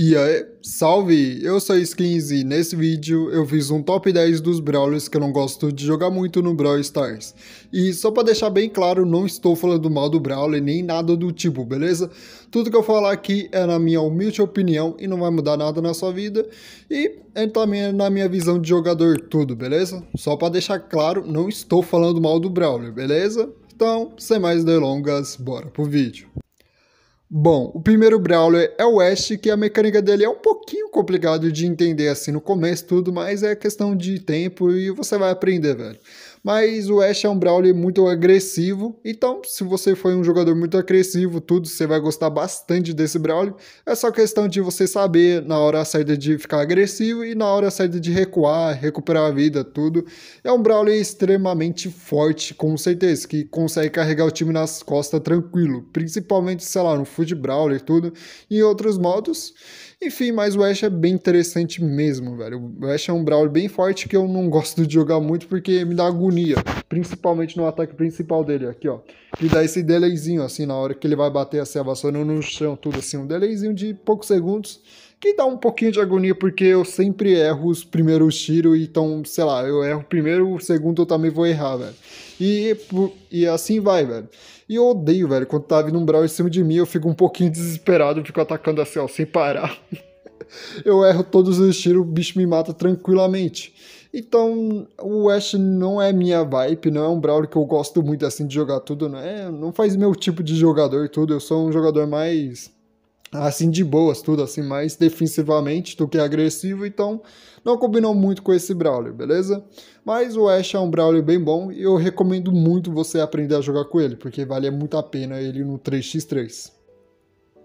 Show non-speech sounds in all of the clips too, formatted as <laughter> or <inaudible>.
E aí, salve! Eu sou Skins e nesse vídeo eu fiz um top 10 dos Brawlers que eu não gosto de jogar muito no Brawl Stars. E só pra deixar bem claro, não estou falando mal do Brawler nem nada do tipo, beleza? Tudo que eu falar aqui é na minha humilde opinião e não vai mudar nada na sua vida. E é também na minha visão de jogador tudo, beleza? Só pra deixar claro, não estou falando mal do Brawler, beleza? Então, sem mais delongas, bora pro vídeo. Bom, o primeiro Brawler é o Ash, que a mecânica dele é um pouquinho complicado de entender assim no começo tudo, mas é questão de tempo e você vai aprender, velho. Mas o Ash é um Brawler muito agressivo, então se você foi um jogador muito agressivo, tudo, você vai gostar bastante desse Brawler. É só questão de você saber na hora certa de ficar agressivo e na hora certa de recuar, recuperar a vida, tudo. É um Brawler extremamente forte, com certeza, que consegue carregar o time nas costas tranquilo, principalmente, sei lá, no Food Brawler e tudo, e outros modos. Enfim, mas o Ash é bem interessante mesmo, velho. O Ash é um Brawler bem forte que eu não gosto de jogar muito porque me dá agonia. Principalmente no ataque principal dele, aqui, ó. Que dá esse delayzinho, assim, na hora que ele vai bater assim, a vassoura no chão, tudo assim. Um delayzinho de poucos segundos que dá um pouquinho de agonia porque eu sempre erro os primeiros tiros, então, sei lá, eu erro o primeiro, o segundo eu também vou errar, velho. E, e assim vai, velho. E eu odeio, velho. Quando tá vindo um Brawl em cima de mim, eu fico um pouquinho desesperado, eu fico atacando assim, ó, sem parar. <laughs> eu erro todos os tiros, o bicho me mata tranquilamente. Então, o Ash não é minha vibe, não é um Brawler que eu gosto muito assim de jogar tudo, né? Não faz meu tipo de jogador e tudo, eu sou um jogador mais assim de boas, tudo assim, mais defensivamente do que agressivo, então não combinou muito com esse Brawler, beleza? Mas o Ash é um Brawler bem bom e eu recomendo muito você aprender a jogar com ele, porque vale muito a pena ele no 3x3.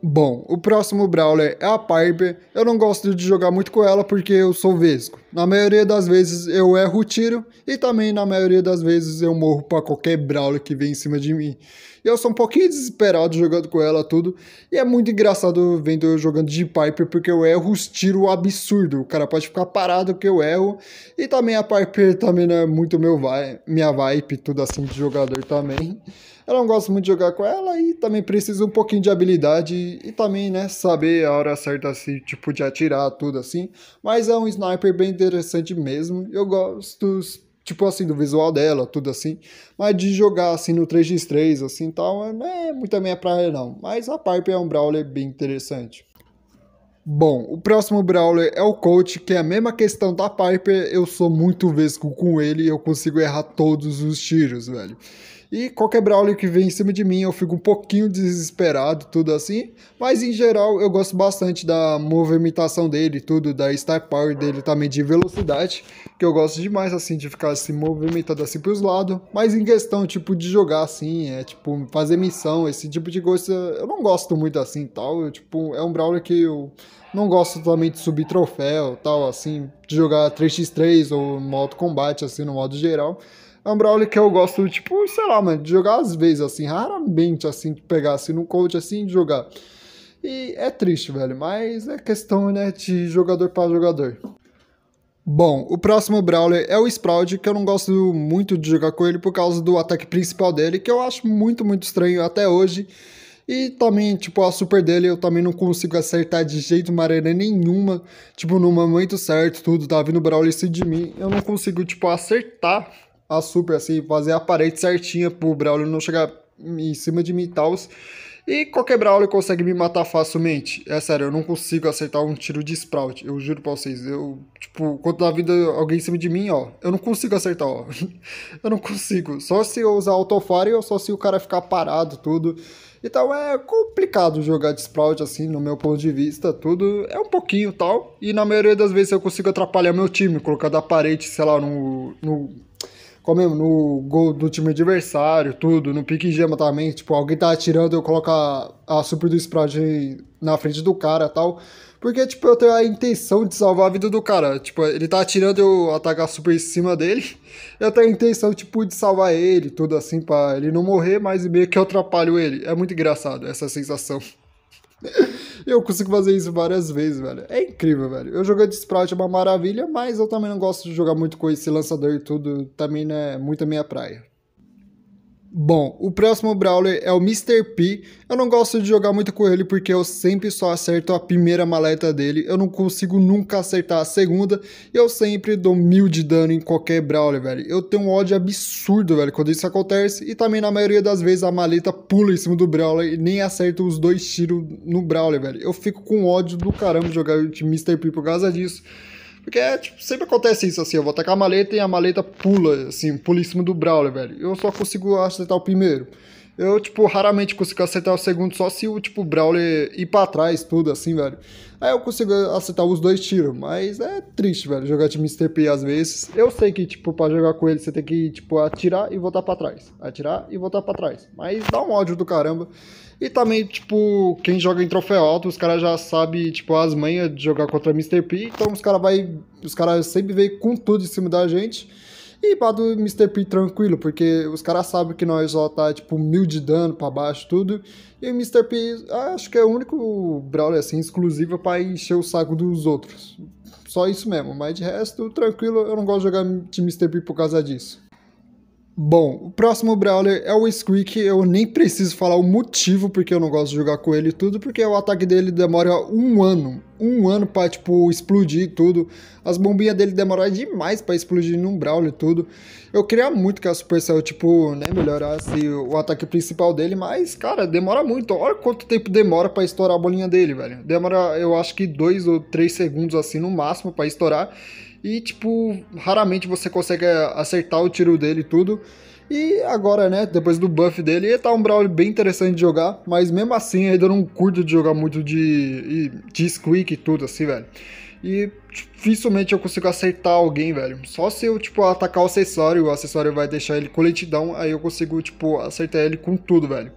Bom, o próximo Brawler é a Piper. Eu não gosto de jogar muito com ela porque eu sou vesgo. Na maioria das vezes eu erro o tiro e também na maioria das vezes eu morro para qualquer Brawler que vem em cima de mim. Eu sou um pouquinho desesperado jogando com ela tudo e é muito engraçado vendo eu jogando de Piper porque eu erro os tiros absurdo. O cara pode ficar parado que eu erro e também a Piper também não é muito meu vai, minha vibe, tudo assim de jogador também. Eu não gosto muito de jogar com ela e também preciso um pouquinho de habilidade e, também, né, saber a hora certa, assim, tipo, de atirar tudo assim. Mas é um sniper bem interessante mesmo. Eu gosto, tipo assim, do visual dela, tudo assim. Mas de jogar, assim, no 3x3, assim, tal, não é muito a minha praia, não. Mas a Piper é um brawler bem interessante. Bom, o próximo Brawler é o Coach, que é a mesma questão da Piper, eu sou muito vesco com ele e eu consigo errar todos os tiros, velho. E qualquer é Brawler que vem em cima de mim, eu fico um pouquinho desesperado, tudo assim. Mas em geral, eu gosto bastante da movimentação dele, tudo, da Star Power dele também, de velocidade. Que eu gosto demais, assim, de ficar se assim, movimentando assim pros lados. Mas em questão, tipo, de jogar assim, é tipo, fazer missão, esse tipo de coisa, eu não gosto muito assim tal. Eu, tipo, é um Brawler que eu não gosto também de subir troféu tal, assim, de jogar 3x3 ou modo combate, assim, no modo geral. É um brawler que eu gosto, tipo, sei lá, mano, de jogar às vezes, assim, raramente, assim, de pegar, assim, no coach, assim, de jogar. E é triste, velho, mas é questão, né, de jogador para jogador. Bom, o próximo Brawler é o Sprout, que eu não gosto muito de jogar com ele por causa do ataque principal dele, que eu acho muito, muito estranho até hoje. E também, tipo, a super dele eu também não consigo acertar de jeito maneira nenhuma. Tipo, no momento certo, tudo tá vindo Brawler em de mim. Eu não consigo, tipo, acertar a super, assim, fazer a parede certinha pro Braulio não chegar em cima de mim e tal. E qualquer Braulio consegue me matar facilmente. É sério, eu não consigo acertar um tiro de Sprout. Eu juro pra vocês. Eu, tipo, quando dá tá vida alguém em cima de mim, ó. Eu não consigo acertar, ó. <laughs> eu não consigo. Só se eu usar autofire ou só se o cara ficar parado, tudo. Então é complicado jogar de Sprout, assim, no meu ponto de vista, tudo. É um pouquinho tal. E na maioria das vezes eu consigo atrapalhar meu time, colocando a parede, sei lá, no. no como no gol do time adversário, tudo, no pique gema também, tipo, alguém tá atirando, eu coloco a, a super do Sprade na frente do cara tal. Porque, tipo, eu tenho a intenção de salvar a vida do cara. Tipo, ele tá atirando, eu atacar super em cima dele. Eu tenho a intenção, tipo, de salvar ele, tudo assim, pra ele não morrer, mas meio que eu atrapalho ele. É muito engraçado essa sensação. <laughs> eu consigo fazer isso várias vezes, velho. É incrível, velho. Eu joguei de Sprout, é uma maravilha, mas eu também não gosto de jogar muito com esse lançador e tudo. Também não é muito a minha praia. Bom, o próximo Brawler é o Mr. P. Eu não gosto de jogar muito com ele porque eu sempre só acerto a primeira maleta dele. Eu não consigo nunca acertar a segunda. E eu sempre dou mil de dano em qualquer Brawler, velho. Eu tenho um ódio absurdo, velho, quando isso acontece. E também na maioria das vezes a maleta pula em cima do Brawler e nem acerta os dois tiros no Brawler, velho. Eu fico com ódio do caramba jogar de Mr. P por causa disso. Porque é, tipo, sempre acontece isso, assim, eu vou atacar a maleta e a maleta pula, assim, pula em cima do Brawler, velho. Eu só consigo acertar o primeiro. Eu, tipo, raramente consigo acertar o segundo só se o, tipo, Brawler ir pra trás, tudo assim, velho. Aí eu consigo acertar os dois tiros, mas é triste, velho, jogar de Mr. P às vezes. Eu sei que, tipo, pra jogar com ele você tem que, tipo, atirar e voltar pra trás. Atirar e voltar pra trás. Mas dá um ódio do caramba. E também, tipo, quem joga em troféu alto, os caras já sabem, tipo, as manhas de jogar contra Mr. P. Então os caras vai. Os caras sempre vêm com tudo em cima da gente. E pra do Mr. P tranquilo, porque os caras sabem que nós só tá tipo mil de dano pra baixo, tudo. E o Mr. P ah, acho que é o único Brawler assim exclusivo pra encher o saco dos outros. Só isso mesmo, mas de resto, tranquilo, eu não gosto de jogar de Mr. P por causa disso. Bom, o próximo Brawler é o Squeak, eu nem preciso falar o motivo porque eu não gosto de jogar com ele e tudo, porque o ataque dele demora um ano, um ano pra, tipo, explodir tudo, as bombinhas dele demoram demais pra explodir num Brawler e tudo, eu queria muito que a Supercell, tipo, né, melhorasse o ataque principal dele, mas, cara, demora muito, olha quanto tempo demora pra estourar a bolinha dele, velho, demora, eu acho que dois ou três segundos, assim, no máximo pra estourar, e, tipo, raramente você consegue eh, acertar o tiro dele e tudo. E agora, né, depois do buff dele, tá um Brawl bem interessante de jogar, mas mesmo assim ainda não curto de jogar muito de, de squeak e tudo assim, velho. E dificilmente eu consigo acertar alguém, velho. Só se eu, tipo, atacar o acessório, o acessório vai deixar ele com lentidão, aí eu consigo, tipo, acertar ele com tudo, velho.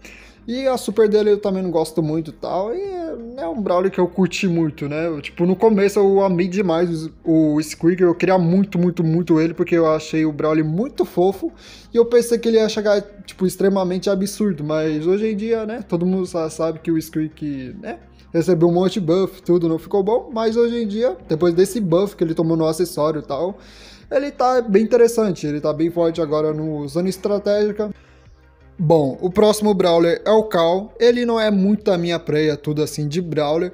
E a Super dele eu também não gosto muito tal. E é, é um Brawler que eu curti muito, né? tipo, no começo eu amei demais o, Squeaker. Eu queria muito, muito, muito ele, porque eu achei o Brawler muito fofo. E eu pensei que ele ia chegar, tipo, extremamente absurdo. Mas hoje em dia, né? Todo mundo sabe que o Squeaker, né? Recebeu um monte de buff, tudo não ficou bom. Mas hoje em dia, depois desse buff que ele tomou no acessório e tal, ele tá bem interessante. Ele tá bem forte agora no zone estratégica. Bom, o próximo Brawler é o Cal. Ele não é muito a minha praia, tudo assim de Brawler,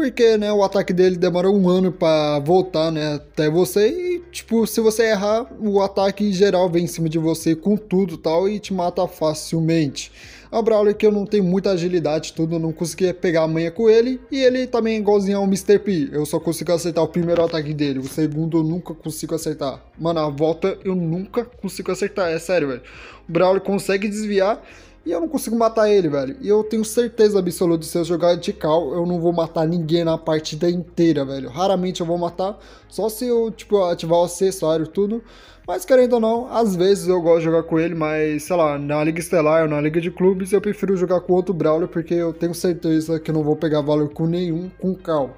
porque né, o ataque dele demora um ano para voltar né, até você e, tipo, se você errar, o ataque em geral vem em cima de você com tudo tal e te mata facilmente. A Brawler que eu não tenho muita agilidade tudo, eu não conseguia pegar a manha com ele, e ele também é igualzinho ao Mr. P, eu só consigo acertar o primeiro ataque dele, o segundo eu nunca consigo acertar. Mano, a volta eu nunca consigo acertar, é sério, velho. O Brawler consegue desviar, e eu não consigo matar ele, velho. E eu tenho certeza absoluta se eu jogar de cal, eu não vou matar ninguém na partida inteira, velho. Raramente eu vou matar, só se eu, tipo, ativar o acessório tudo. Mas querendo ou não, às vezes eu gosto de jogar com ele, mas, sei lá, na Liga Estelar ou na Liga de Clubes, eu prefiro jogar com outro Brawler, porque eu tenho certeza que eu não vou pegar valor com nenhum com cal.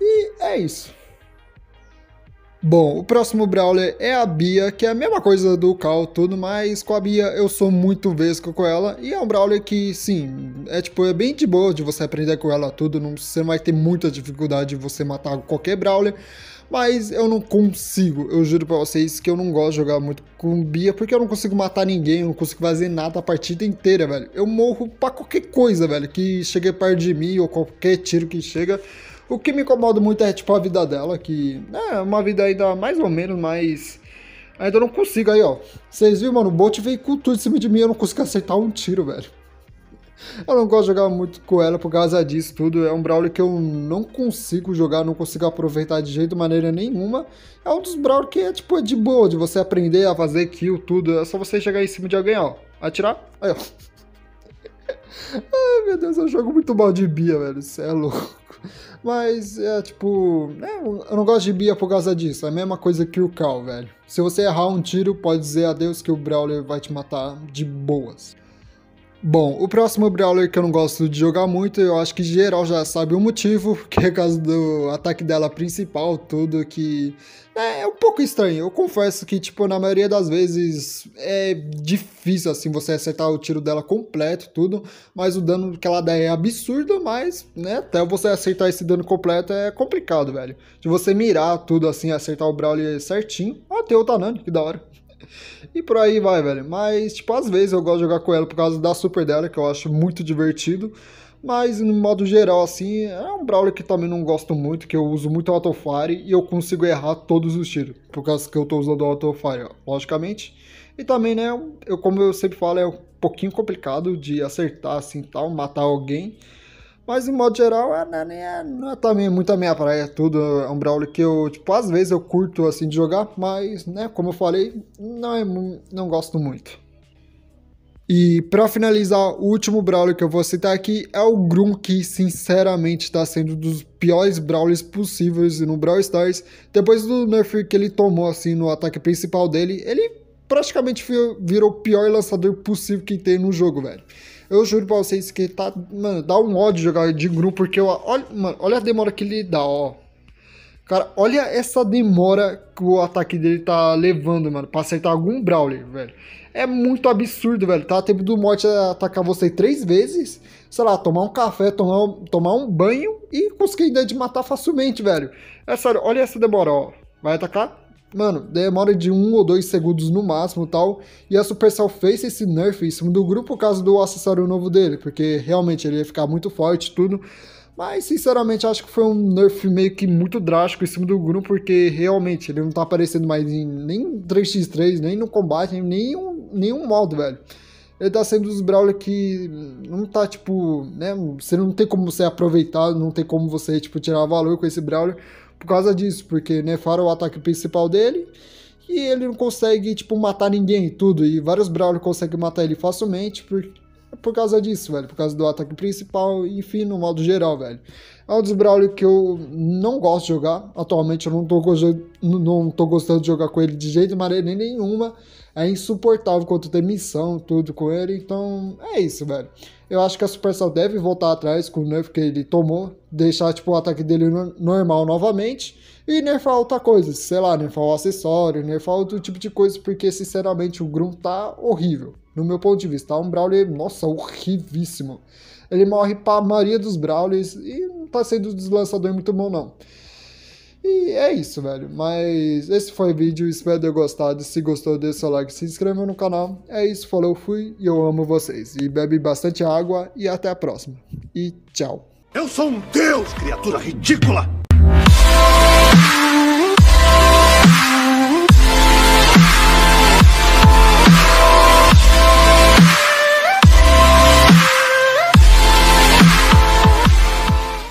E é isso. Bom, o próximo Brawler é a Bia, que é a mesma coisa do Cal tudo, mas com a Bia eu sou muito vesco com ela, e é um Brawler que, sim, é tipo, é bem de boa de você aprender com ela tudo, não, você não vai ter muita dificuldade de você matar qualquer Brawler, mas eu não consigo, eu juro pra vocês que eu não gosto de jogar muito com Bia, porque eu não consigo matar ninguém, eu não consigo fazer nada a partida inteira, velho. Eu morro pra qualquer coisa, velho, que chegue perto de mim, ou qualquer tiro que chega, o que me incomoda muito é, tipo, a vida dela, que né, é uma vida ainda mais ou menos, mas ainda não consigo. Aí, ó, vocês viram, mano, o Bolt veio com tudo em cima de mim, eu não consigo aceitar um tiro, velho. Eu não gosto de jogar muito com ela por causa disso tudo. É um Brawler que eu não consigo jogar, não consigo aproveitar de jeito, maneira nenhuma. É um dos Brawler que é tipo é de boa, de você aprender a fazer kill, tudo. É só você chegar em cima de alguém, ó. Atirar, aí ó. Ai, meu Deus, é um jogo muito mal de Bia, velho. Isso é louco. Mas é tipo. É, eu não gosto de Bia por causa disso. É a mesma coisa que o Cal, velho. Se você errar um tiro, pode dizer adeus que o Brawler vai te matar de boas. Bom, o próximo Brawler que eu não gosto de jogar muito, eu acho que geral já sabe o motivo, <laughs> que é caso do ataque dela principal, tudo que é, é um pouco estranho. Eu confesso que, tipo, na maioria das vezes é difícil, assim, você acertar o tiro dela completo, tudo, mas o dano que ela dá é absurdo, mas, né, até você acertar esse dano completo é complicado, velho. De você mirar tudo, assim, acertar o Brawler certinho. Ah, tem o Tanani, que da hora e por aí vai, velho. Mas, tipo, às vezes eu gosto de jogar com ela por causa da super dela, que eu acho muito divertido. Mas, no modo geral, assim, é um brawler que também não gosto muito, que eu uso muito autofire e eu consigo errar todos os tiros, por causa que eu tô usando autofire, logicamente. E também, né, eu, como eu sempre falo, é um pouquinho complicado de acertar, assim, tal, matar alguém. Mas, em modo geral, é, não, é, é, não é também muito a minha praia, tudo. É um Brawler que eu, tipo, às vezes eu curto, assim, de jogar, mas, né, como eu falei, não, é, não gosto muito. E para finalizar, o último Brawler que eu vou citar aqui é o Grum, que sinceramente está sendo um dos piores Brawlers possíveis no Brawl Stars. Depois do nerf que ele tomou assim no ataque principal dele, ele praticamente virou o pior lançador possível que tem no jogo, velho. Eu juro pra vocês que tá. Mano, dá um ódio jogar de grupo, porque eu. Olha, mano, olha a demora que ele dá, ó. Cara, olha essa demora que o ataque dele tá levando, mano, pra acertar algum Brawler, velho. É muito absurdo, velho. Tá tempo do Mote é atacar você três vezes, sei lá, tomar um café, tomar, um, tomar um banho e conseguir ainda é de matar facilmente, velho. É sério, olha essa demora, ó. Vai atacar? Mano, demora de um ou dois segundos no máximo tal. E a Supercell fez esse nerf em cima do grupo por causa do acessório novo dele, porque realmente ele ia ficar muito forte e tudo. Mas, sinceramente, acho que foi um nerf meio que muito drástico em cima do grupo porque realmente ele não tá aparecendo mais em nem 3x3, nem no combate, nem nenhum, nenhum modo, velho. Ele tá sendo dos Brawler que não tá, tipo, né? Você não tem como você aproveitar, não tem como você, tipo, tirar valor com esse Brawler por causa disso, porque né é o ataque principal dele e ele não consegue, tipo, matar ninguém e tudo. E vários Brawlers conseguem matar ele facilmente por, por causa disso, velho. Por causa do ataque principal, enfim, no modo geral, velho. É um dos Brawler que eu não gosto de jogar. Atualmente eu não tô, não tô gostando de jogar com ele de jeito de nem nenhuma. É insuportável quanto tem missão, tudo com ele. Então, é isso, velho. Eu acho que a Supercell deve voltar atrás com o nerf que ele tomou, deixar tipo o ataque dele no normal novamente e nerfar outra coisa, sei lá, nerfar o acessório, nerfar outro tipo de coisa, porque sinceramente o Grum tá horrível. No meu ponto de vista, tá um Brawler, nossa, horrivíssimo. Ele morre pra maioria dos Brawlers e não tá sendo um deslançador muito bom não. E é isso, velho. Mas esse foi o vídeo, espero ter gostado. Se gostou, deixa seu like, se inscreva no canal. É isso, falou, fui e eu amo vocês. E bebe bastante água e até a próxima. E tchau. Eu sou um deus, criatura ridícula!